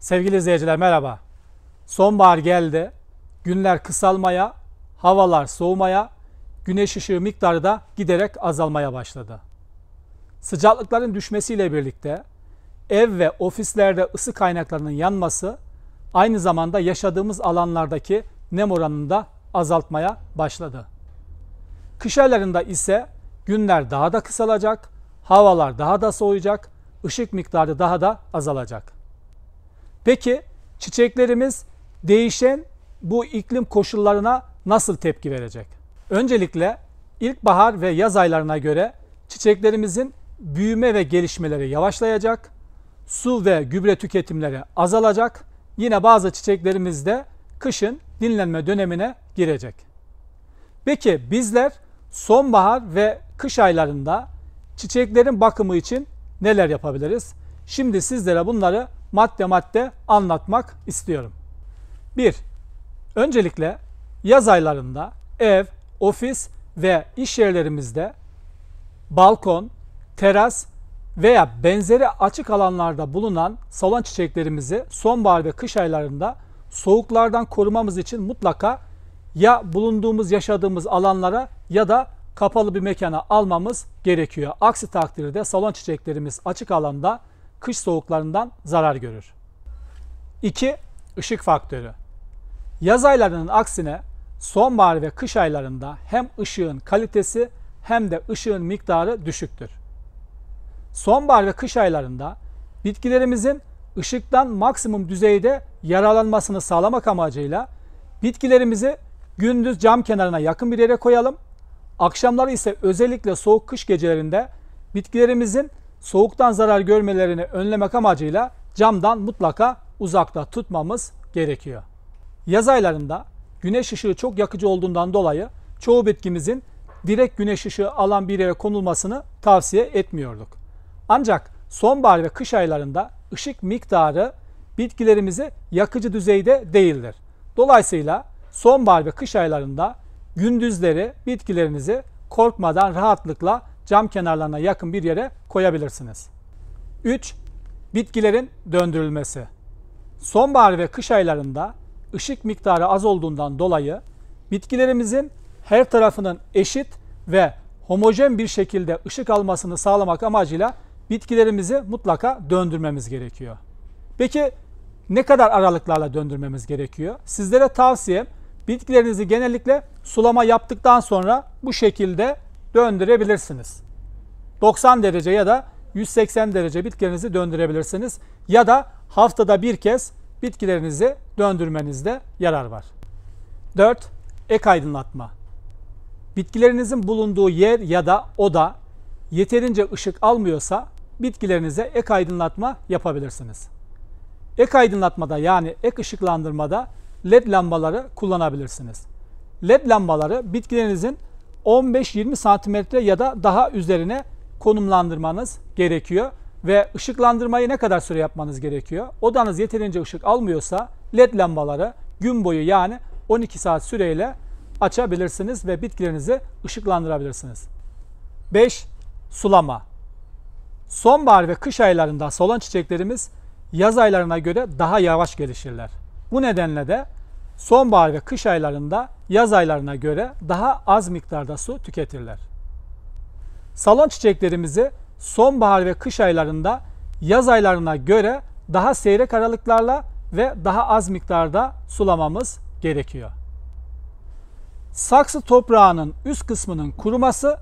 Sevgili izleyiciler merhaba. Sonbahar geldi. Günler kısalmaya, havalar soğumaya, güneş ışığı miktarı da giderek azalmaya başladı. Sıcaklıkların düşmesiyle birlikte ev ve ofislerde ısı kaynaklarının yanması aynı zamanda yaşadığımız alanlardaki nem oranını da azaltmaya başladı. Kış aylarında ise günler daha da kısalacak, havalar daha da soğuyacak, ışık miktarı daha da azalacak. Peki çiçeklerimiz değişen bu iklim koşullarına nasıl tepki verecek? Öncelikle ilkbahar ve yaz aylarına göre çiçeklerimizin büyüme ve gelişmeleri yavaşlayacak, su ve gübre tüketimleri azalacak. Yine bazı çiçeklerimiz de kışın dinlenme dönemine girecek. Peki bizler sonbahar ve kış aylarında çiçeklerin bakımı için neler yapabiliriz? Şimdi sizlere bunları madde madde anlatmak istiyorum. 1. Öncelikle yaz aylarında ev, ofis ve iş yerlerimizde balkon, teras veya benzeri açık alanlarda bulunan salon çiçeklerimizi sonbahar ve kış aylarında soğuklardan korumamız için mutlaka ya bulunduğumuz yaşadığımız alanlara ya da kapalı bir mekana almamız gerekiyor. Aksi takdirde salon çiçeklerimiz açık alanda kış soğuklarından zarar görür. 2. Işık faktörü. Yaz aylarının aksine sonbahar ve kış aylarında hem ışığın kalitesi hem de ışığın miktarı düşüktür. Sonbahar ve kış aylarında bitkilerimizin ışıktan maksimum düzeyde yararlanmasını sağlamak amacıyla bitkilerimizi gündüz cam kenarına yakın bir yere koyalım. Akşamlar ise özellikle soğuk kış gecelerinde bitkilerimizin soğuktan zarar görmelerini önlemek amacıyla camdan mutlaka uzakta tutmamız gerekiyor. Yaz aylarında güneş ışığı çok yakıcı olduğundan dolayı çoğu bitkimizin direkt güneş ışığı alan bir yere konulmasını tavsiye etmiyorduk. Ancak sonbahar ve kış aylarında ışık miktarı bitkilerimizi yakıcı düzeyde değildir. Dolayısıyla sonbahar ve kış aylarında gündüzleri bitkilerinizi korkmadan rahatlıkla cam kenarlarına yakın bir yere koyabilirsiniz. 3. Bitkilerin döndürülmesi. Sonbahar ve kış aylarında ışık miktarı az olduğundan dolayı bitkilerimizin her tarafının eşit ve homojen bir şekilde ışık almasını sağlamak amacıyla bitkilerimizi mutlaka döndürmemiz gerekiyor. Peki ne kadar aralıklarla döndürmemiz gerekiyor? Sizlere tavsiyem bitkilerinizi genellikle sulama yaptıktan sonra bu şekilde döndürebilirsiniz. 90 derece ya da 180 derece bitkilerinizi döndürebilirsiniz. Ya da haftada bir kez bitkilerinizi döndürmenizde yarar var. 4. Ek aydınlatma. Bitkilerinizin bulunduğu yer ya da oda yeterince ışık almıyorsa bitkilerinize ek aydınlatma yapabilirsiniz. Ek aydınlatmada yani ek ışıklandırmada led lambaları kullanabilirsiniz. LED lambaları bitkilerinizin 15-20 santimetre ya da daha üzerine konumlandırmanız gerekiyor. Ve ışıklandırmayı ne kadar süre yapmanız gerekiyor? Odanız yeterince ışık almıyorsa led lambaları gün boyu yani 12 saat süreyle açabilirsiniz ve bitkilerinizi ışıklandırabilirsiniz. 5. Sulama Sonbahar ve kış aylarında solan çiçeklerimiz yaz aylarına göre daha yavaş gelişirler. Bu nedenle de sonbahar ve kış aylarında yaz aylarına göre daha az miktarda su tüketirler. Salon çiçeklerimizi sonbahar ve kış aylarında yaz aylarına göre daha seyrek aralıklarla ve daha az miktarda sulamamız gerekiyor. Saksı toprağının üst kısmının kuruması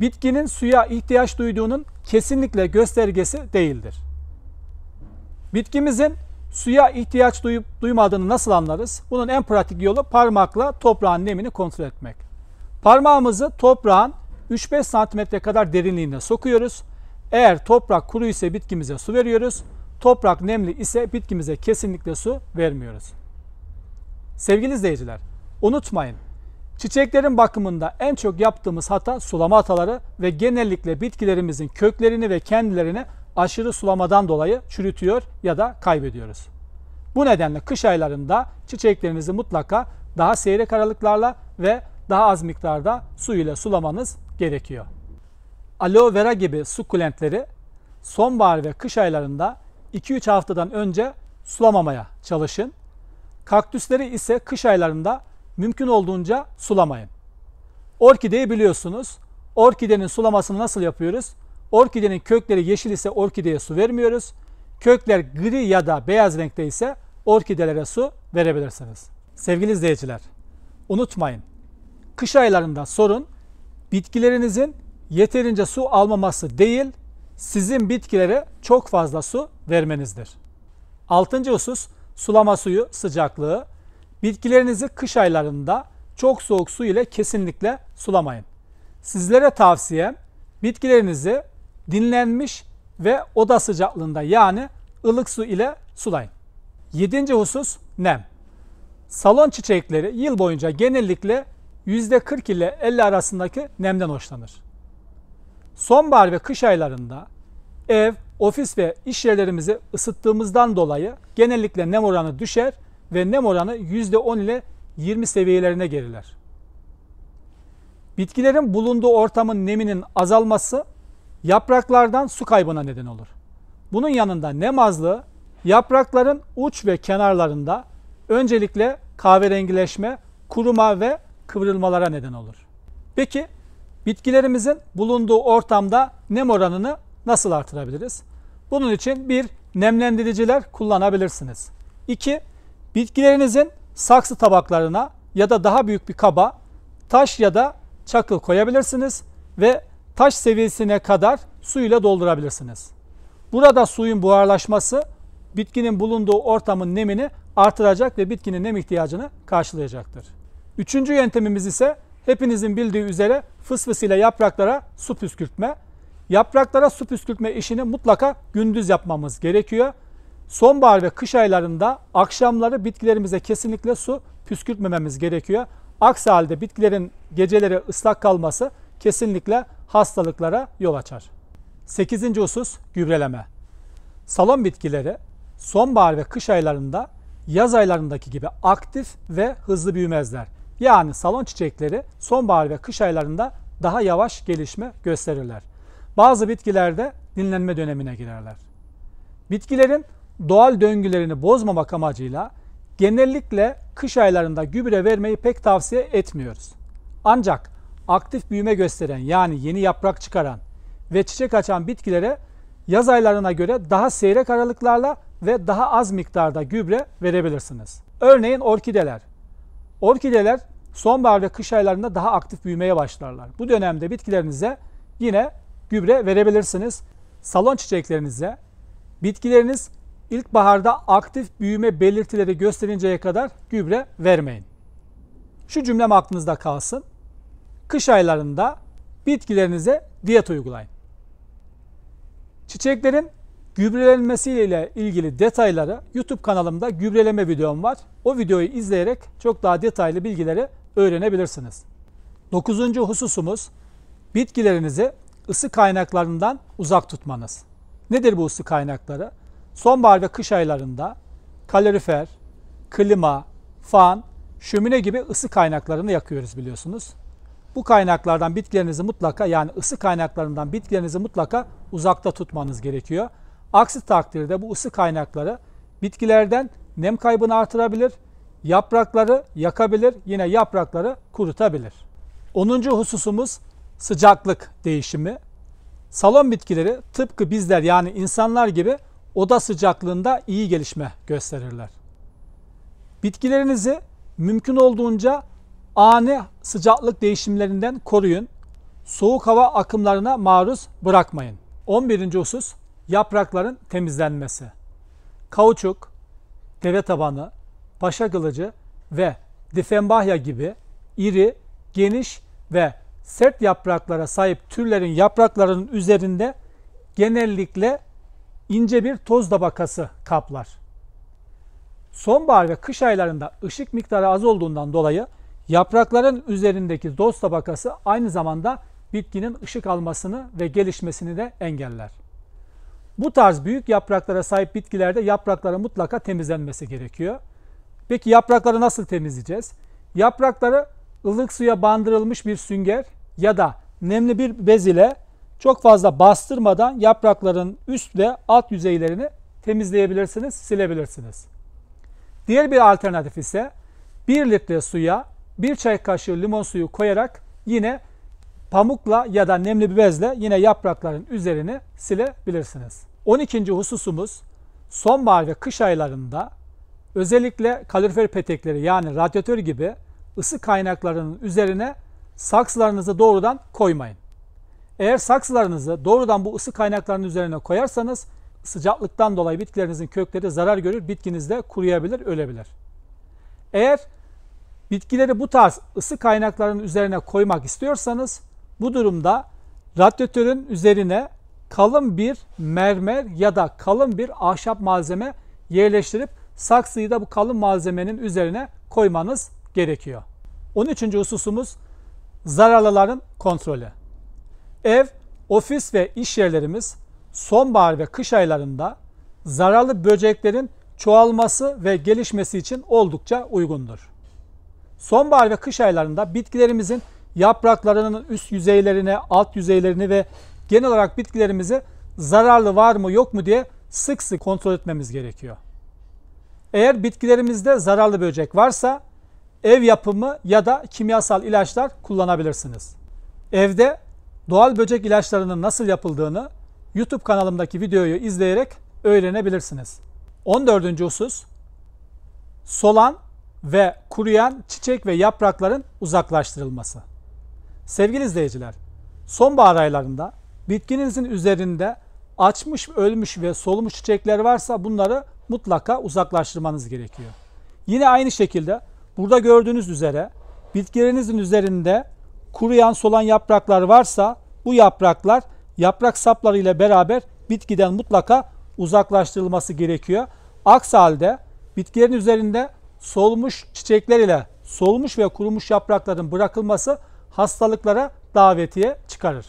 bitkinin suya ihtiyaç duyduğunun kesinlikle göstergesi değildir. Bitkimizin Suya ihtiyaç duyup duymadığını nasıl anlarız? Bunun en pratik yolu parmakla toprağın nemini kontrol etmek. Parmağımızı toprağın 3-5 santimetre kadar derinliğine sokuyoruz. Eğer toprak kuru ise bitkimize su veriyoruz. Toprak nemli ise bitkimize kesinlikle su vermiyoruz. Sevgili izleyiciler, unutmayın. Çiçeklerin bakımında en çok yaptığımız hata sulama hataları ve genellikle bitkilerimizin köklerini ve kendilerini aşırı sulamadan dolayı çürütüyor ya da kaybediyoruz. Bu nedenle kış aylarında çiçeklerinizi mutlaka daha seyrek aralıklarla ve daha az miktarda su ile sulamanız gerekiyor. Aloe vera gibi sukulentleri sonbahar ve kış aylarında 2-3 haftadan önce sulamamaya çalışın. Kaktüsleri ise kış aylarında mümkün olduğunca sulamayın. Orkideyi biliyorsunuz. Orkidenin sulamasını nasıl yapıyoruz? Orkidenin kökleri yeşil ise orkideye su vermiyoruz. Kökler gri ya da beyaz renkte ise orkidelere su verebilirsiniz. Sevgili izleyiciler, unutmayın. Kış aylarında sorun bitkilerinizin yeterince su almaması değil, sizin bitkilere çok fazla su vermenizdir. Altıncı husus sulama suyu sıcaklığı. Bitkilerinizi kış aylarında çok soğuk su ile kesinlikle sulamayın. Sizlere tavsiyem bitkilerinizi dinlenmiş ve oda sıcaklığında yani ılık su ile sulayın. Yedinci husus nem. Salon çiçekleri yıl boyunca genellikle %40 ile 50 arasındaki nemden hoşlanır. Sonbahar ve kış aylarında ev, ofis ve iş yerlerimizi ısıttığımızdan dolayı genellikle nem oranı düşer ve nem oranı %10 ile 20 seviyelerine geriler. Bitkilerin bulunduğu ortamın neminin azalması yapraklardan su kaybına neden olur. Bunun yanında nem azlığı yaprakların uç ve kenarlarında öncelikle kahverengileşme, kuruma ve kıvrılmalara neden olur. Peki bitkilerimizin bulunduğu ortamda nem oranını nasıl artırabiliriz? Bunun için bir nemlendiriciler kullanabilirsiniz. 2. Bitkilerinizin saksı tabaklarına ya da daha büyük bir kaba taş ya da çakıl koyabilirsiniz ve taş seviyesine kadar suyla doldurabilirsiniz. Burada suyun buharlaşması bitkinin bulunduğu ortamın nemini artıracak ve bitkinin nem ihtiyacını karşılayacaktır. Üçüncü yöntemimiz ise hepinizin bildiği üzere fıs fısfıs ile yapraklara su püskürtme. Yapraklara su püskürtme işini mutlaka gündüz yapmamız gerekiyor. Sonbahar ve kış aylarında akşamları bitkilerimize kesinlikle su püskürtmememiz gerekiyor. Aksi halde bitkilerin geceleri ıslak kalması kesinlikle hastalıklara yol açar. 8. husus gübreleme. Salon bitkileri sonbahar ve kış aylarında yaz aylarındaki gibi aktif ve hızlı büyümezler. Yani salon çiçekleri sonbahar ve kış aylarında daha yavaş gelişme gösterirler. Bazı bitkilerde dinlenme dönemine girerler. Bitkilerin doğal döngülerini bozmamak amacıyla genellikle kış aylarında gübre vermeyi pek tavsiye etmiyoruz. Ancak aktif büyüme gösteren yani yeni yaprak çıkaran ve çiçek açan bitkilere yaz aylarına göre daha seyrek aralıklarla ve daha az miktarda gübre verebilirsiniz. Örneğin orkideler. Orkideler sonbahar ve kış aylarında daha aktif büyümeye başlarlar. Bu dönemde bitkilerinize yine gübre verebilirsiniz. Salon çiçeklerinize bitkileriniz ilkbaharda aktif büyüme belirtileri gösterinceye kadar gübre vermeyin. Şu cümlem aklınızda kalsın kış aylarında bitkilerinize diyet uygulayın. Çiçeklerin gübrelenmesiyle ilgili detayları YouTube kanalımda gübreleme videom var. O videoyu izleyerek çok daha detaylı bilgileri öğrenebilirsiniz. Dokuzuncu hususumuz bitkilerinizi ısı kaynaklarından uzak tutmanız. Nedir bu ısı kaynakları? Sonbahar ve kış aylarında kalorifer, klima, fan, şömine gibi ısı kaynaklarını yakıyoruz biliyorsunuz. Bu kaynaklardan bitkilerinizi mutlaka yani ısı kaynaklarından bitkilerinizi mutlaka uzakta tutmanız gerekiyor. Aksi takdirde bu ısı kaynakları bitkilerden nem kaybını artırabilir, yaprakları yakabilir, yine yaprakları kurutabilir. 10. hususumuz sıcaklık değişimi. Salon bitkileri tıpkı bizler yani insanlar gibi oda sıcaklığında iyi gelişme gösterirler. Bitkilerinizi mümkün olduğunca ani sıcaklık değişimlerinden koruyun. Soğuk hava akımlarına maruz bırakmayın. 11. husus yaprakların temizlenmesi. Kauçuk, deve tabanı, paşa kılıcı ve difenbahya gibi iri, geniş ve sert yapraklara sahip türlerin yapraklarının üzerinde genellikle ince bir toz tabakası kaplar. Sonbahar ve kış aylarında ışık miktarı az olduğundan dolayı Yaprakların üzerindeki doz tabakası aynı zamanda bitkinin ışık almasını ve gelişmesini de engeller. Bu tarz büyük yapraklara sahip bitkilerde yapraklara mutlaka temizlenmesi gerekiyor. Peki yaprakları nasıl temizleyeceğiz? Yaprakları ılık suya bandırılmış bir sünger ya da nemli bir bez ile çok fazla bastırmadan yaprakların üst ve alt yüzeylerini temizleyebilirsiniz, silebilirsiniz. Diğer bir alternatif ise 1 litre suya 1 çay kaşığı limon suyu koyarak yine pamukla ya da nemli bir bezle yine yaprakların üzerine silebilirsiniz. 12. hususumuz sonbahar ve kış aylarında özellikle kalorifer petekleri yani radyatör gibi ısı kaynaklarının üzerine saksılarınızı doğrudan koymayın. Eğer saksılarınızı doğrudan bu ısı kaynaklarının üzerine koyarsanız sıcaklıktan dolayı bitkilerinizin kökleri zarar görür, bitkiniz de kuruyabilir, ölebilir. Eğer Bitkileri bu tarz ısı kaynaklarının üzerine koymak istiyorsanız bu durumda radyatörün üzerine kalın bir mermer ya da kalın bir ahşap malzeme yerleştirip saksıyı da bu kalın malzemenin üzerine koymanız gerekiyor. 13. hususumuz zararlıların kontrolü. Ev, ofis ve iş yerlerimiz sonbahar ve kış aylarında zararlı böceklerin çoğalması ve gelişmesi için oldukça uygundur. Sonbahar ve kış aylarında bitkilerimizin yapraklarının üst yüzeylerine, alt yüzeylerini ve genel olarak bitkilerimizi zararlı var mı yok mu diye sık sık kontrol etmemiz gerekiyor. Eğer bitkilerimizde zararlı böcek varsa ev yapımı ya da kimyasal ilaçlar kullanabilirsiniz. Evde doğal böcek ilaçlarının nasıl yapıldığını YouTube kanalımdaki videoyu izleyerek öğrenebilirsiniz. 14. husus solan ve kuruyan çiçek ve yaprakların uzaklaştırılması. Sevgili izleyiciler, sonbahar aylarında bitkinizin üzerinde açmış, ölmüş ve solmuş çiçekler varsa bunları mutlaka uzaklaştırmanız gerekiyor. Yine aynı şekilde burada gördüğünüz üzere bitkilerinizin üzerinde kuruyan solan yapraklar varsa bu yapraklar yaprak sapları ile beraber bitkiden mutlaka uzaklaştırılması gerekiyor. Aksi halde bitkilerin üzerinde solmuş çiçekler ile solmuş ve kurumuş yaprakların bırakılması hastalıklara davetiye çıkarır.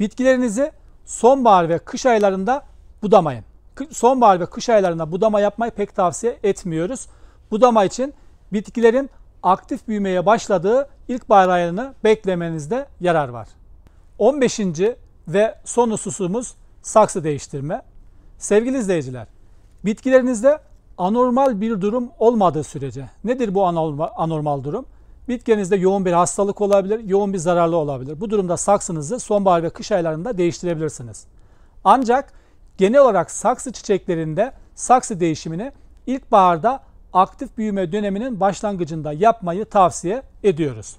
Bitkilerinizi sonbahar ve kış aylarında budamayın. Sonbahar ve kış aylarında budama yapmayı pek tavsiye etmiyoruz. Budama için bitkilerin aktif büyümeye başladığı ilkbahar ayını beklemenizde yarar var. 15. ve son hususumuz saksı değiştirme. Sevgili izleyiciler, bitkilerinizde anormal bir durum olmadığı sürece. Nedir bu anormal, durum? Bitkenizde yoğun bir hastalık olabilir, yoğun bir zararlı olabilir. Bu durumda saksınızı sonbahar ve kış aylarında değiştirebilirsiniz. Ancak genel olarak saksı çiçeklerinde saksı değişimini ilkbaharda aktif büyüme döneminin başlangıcında yapmayı tavsiye ediyoruz.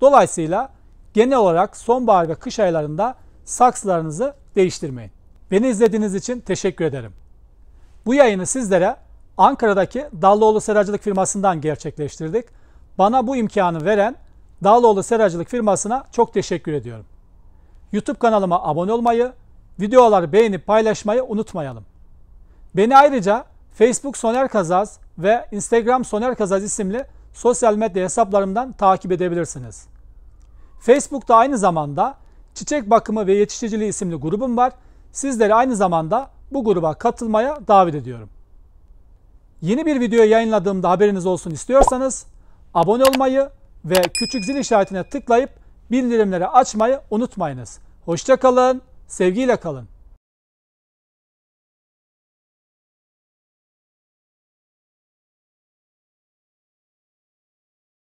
Dolayısıyla genel olarak sonbahar ve kış aylarında saksılarınızı değiştirmeyin. Beni izlediğiniz için teşekkür ederim. Bu yayını sizlere Ankara'daki Dallıoğlu Seracılık firmasından gerçekleştirdik. Bana bu imkanı veren Dallıoğlu Seracılık firmasına çok teşekkür ediyorum. YouTube kanalıma abone olmayı, videoları beğenip paylaşmayı unutmayalım. Beni ayrıca Facebook Soner Kazaz ve Instagram Soner Kazaz isimli sosyal medya hesaplarımdan takip edebilirsiniz. Facebook'ta aynı zamanda Çiçek Bakımı ve Yetiştiriciliği isimli grubum var. Sizleri aynı zamanda bu gruba katılmaya davet ediyorum. Yeni bir video yayınladığımda haberiniz olsun istiyorsanız abone olmayı ve küçük zil işaretine tıklayıp bildirimleri açmayı unutmayınız. Hoşçakalın, sevgiyle kalın.